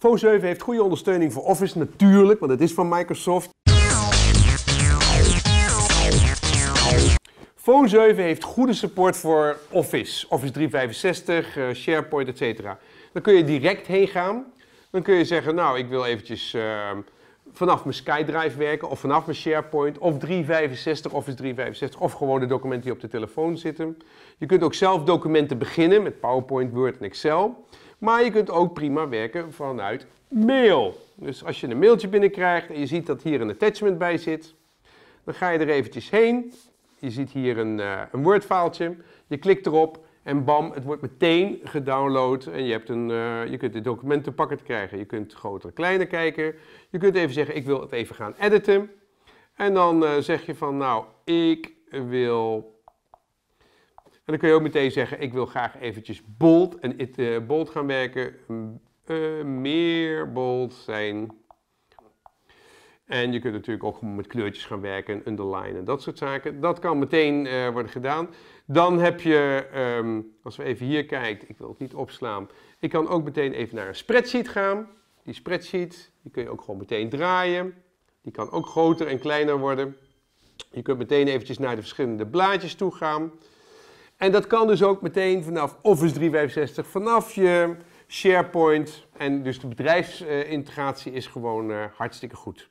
Phone 7 heeft goede ondersteuning voor Office natuurlijk, want het is van Microsoft. Phone 7 heeft goede support voor Office, Office 365, eh, SharePoint, etc. Dan kun je direct heen gaan. Dan kun je zeggen, nou, ik wil eventjes ehm, vanaf mijn SkyDrive werken, of vanaf mijn SharePoint, of 365, Office 365, of gewoon de documenten die op de telefoon zitten. Je kunt ook zelf documenten beginnen met PowerPoint, Word en Excel. Maar je kunt ook prima werken vanuit mail. Dus als je een mailtje binnenkrijgt en je ziet dat hier een attachment bij zit, dan ga je er eventjes heen. Je ziet hier een, eh, een Word-faaltje. Je klikt erop en bam, het wordt meteen gedownload en je, hebt een, uh, je kunt de pakken krijgen. Je kunt groter, kleiner kijken. Je kunt even zeggen, ik wil het even gaan editen. En dan eh, zeg je van, nou, ik wil dan kun je ook meteen zeggen, ik wil graag eventjes bold en it, eh, bold gaan werken. Eh, meer bold zijn. En je kunt natuurlijk ook met kleurtjes gaan werken en underline en dat soort zaken. Dat kan meteen eh, worden gedaan. Dan heb je, ehm, als we even hier kijken, ik wil het niet opslaan. Ik kan ook meteen even naar een spreadsheet gaan. Die spreadsheet, die kun je ook gewoon meteen draaien. Die kan ook groter en kleiner worden. Je kunt meteen eventjes naar de verschillende blaadjes toe gaan. En dat kan dus ook meteen vanaf Office 365, vanaf je SharePoint. En dus de bedrijfsintegratie is gewoon eh, hartstikke goed.